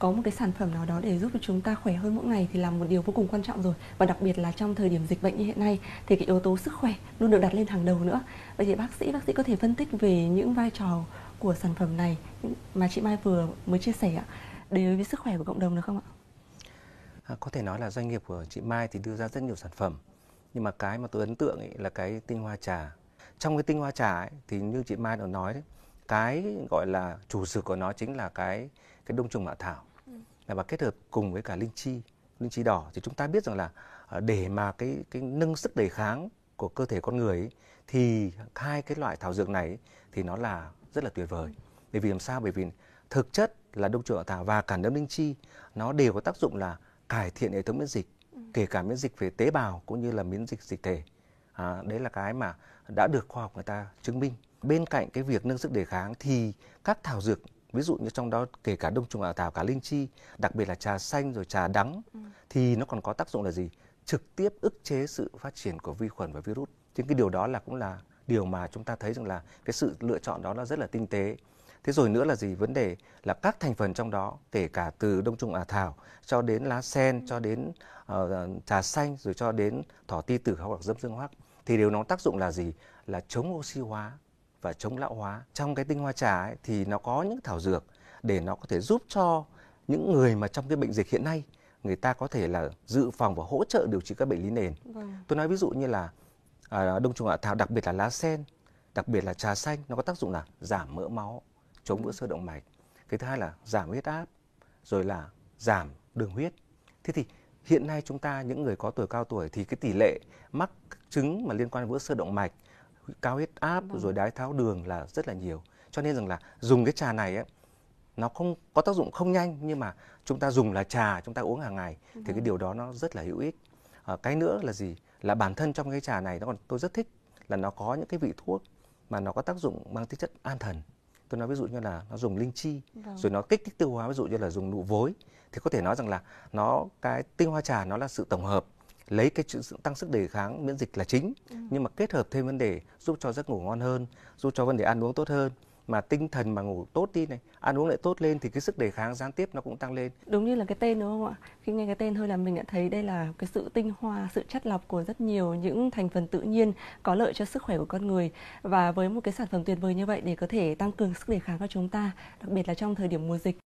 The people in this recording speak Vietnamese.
có một cái sản phẩm nào đó để giúp cho chúng ta khỏe hơn mỗi ngày thì là một điều vô cùng quan trọng rồi và đặc biệt là trong thời điểm dịch bệnh như hiện nay thì cái yếu tố sức khỏe luôn được đặt lên hàng đầu nữa vậy thì bác sĩ bác sĩ có thể phân tích về những vai trò của sản phẩm này mà chị Mai vừa mới chia sẻ ạ đối với sức khỏe của cộng đồng được không ạ? À, có thể nói là doanh nghiệp của chị Mai thì đưa ra rất nhiều sản phẩm nhưng mà cái mà tôi ấn tượng ấy là cái tinh hoa trà trong cái tinh hoa trà ấy, thì như chị Mai đã nói đấy cái gọi là chủ sử của nó chính là cái cái đông trùng hạ thảo và kết hợp cùng với cả linh chi linh chi đỏ thì chúng ta biết rằng là ờ, để mà cái cái nâng sức đề kháng của cơ thể con người ấy, thì hai cái loại thảo dược này thì nó là rất là tuyệt vời bởi vì làm sao bởi vì thực chất là đông trùng hạ thảo và cả nấm linh chi nó đều có tác dụng là cải thiện hệ thống miễn dịch ừ. kể cả miễn dịch về tế bào cũng như là miễn dịch dịch thể à, đấy là cái mà đã được khoa học người ta chứng minh bên cạnh cái việc nâng sức đề kháng thì các thảo dược ví dụ như trong đó kể cả đông trùng hạ thảo cả linh chi đặc biệt là trà xanh rồi trà đắng ừ. thì nó còn có tác dụng là gì trực tiếp ức chế sự phát triển của vi khuẩn và virus chính cái điều đó là cũng là điều mà chúng ta thấy rằng là cái sự lựa chọn đó nó rất là tinh tế thế rồi nữa là gì vấn đề là các thành phần trong đó kể cả từ đông trùng hạ thảo cho đến lá sen ừ. cho đến uh, trà xanh rồi cho đến thỏ ti tử hoặc dâm dương hoắc thì đều nó tác dụng là gì là chống oxy hóa và chống lão hóa. Trong cái tinh hoa trà ấy, thì nó có những thảo dược để nó có thể giúp cho những người mà trong cái bệnh dịch hiện nay người ta có thể là dự phòng và hỗ trợ điều trị các bệnh lý nền. Vâng. Tôi nói ví dụ như là à, đông trùng hạ thảo đặc biệt là lá sen, đặc biệt là trà xanh nó có tác dụng là giảm mỡ máu, chống vữa sơ động mạch. Cái thứ hai là giảm huyết áp, rồi là giảm đường huyết. Thế thì hiện nay chúng ta những người có tuổi cao tuổi thì cái tỷ lệ mắc chứng mà liên quan đến vữa sơ động mạch cao huyết áp vâng. rồi đái tháo đường là rất là nhiều cho nên rằng là dùng cái trà này ấy, nó không có tác dụng không nhanh nhưng mà chúng ta dùng là trà chúng ta uống hàng ngày thì cái vâng. điều đó nó rất là hữu ích à, cái nữa là gì là bản thân trong cái trà này nó còn tôi rất thích là nó có những cái vị thuốc mà nó có tác dụng mang tính chất an thần tôi nói ví dụ như là nó dùng linh chi vâng. rồi nó kích thích tiêu hóa ví dụ như là dùng nụ vối thì có thể nói rằng là nó cái tinh hoa trà nó là sự tổng hợp lấy cái chữ tăng sức đề kháng miễn dịch là chính ừ. nhưng mà kết hợp thêm vấn đề giúp cho giấc ngủ ngon hơn giúp cho vấn đề ăn uống tốt hơn mà tinh thần mà ngủ tốt đi này ăn uống lại tốt lên thì cái sức đề kháng gián tiếp nó cũng tăng lên đúng như là cái tên đúng không ạ khi nghe cái tên thôi là mình đã thấy đây là cái sự tinh hoa sự chất lọc của rất nhiều những thành phần tự nhiên có lợi cho sức khỏe của con người và với một cái sản phẩm tuyệt vời như vậy để có thể tăng cường sức đề kháng cho chúng ta đặc biệt là trong thời điểm mùa dịch